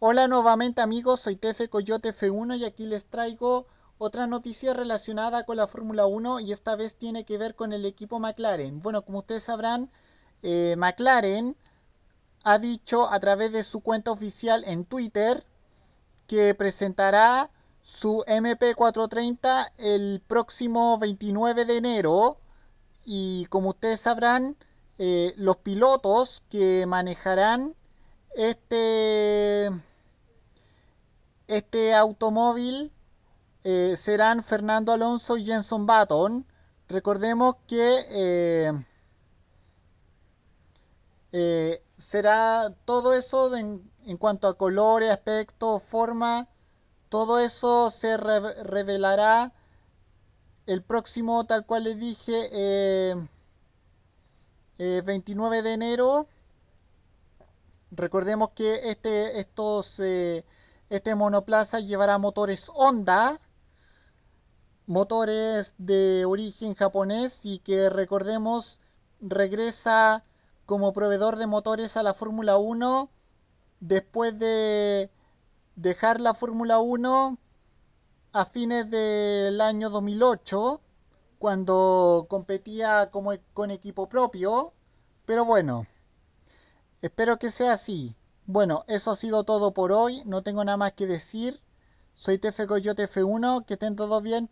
Hola nuevamente amigos, soy Tefe Coyote F1 y aquí les traigo otra noticia relacionada con la Fórmula 1 y esta vez tiene que ver con el equipo McLaren. Bueno, como ustedes sabrán, eh, McLaren ha dicho a través de su cuenta oficial en Twitter que presentará su MP430 el próximo 29 de enero y como ustedes sabrán, eh, los pilotos que manejarán este automóvil eh, serán Fernando Alonso y Jenson Button. Recordemos que eh, eh, será todo eso en, cuanto a colores, aspecto, forma, todo eso se revelará el próximo, tal cual les dije, 29 de enero. Recordemos que este, estos... Este monoplaza llevará motores Honda, motores de origen japonés y que recordemos regresa como proveedor de motores a la Fórmula 1 después de dejar la Fórmula 1 a fines del año 2008 cuando competía como, e, con equipo propio, pero bueno, espero que sea así. Bueno, eso ha sido todo por hoy. No tengo nada más que decir. Soy TF Coyote F1. Que estén todos bien.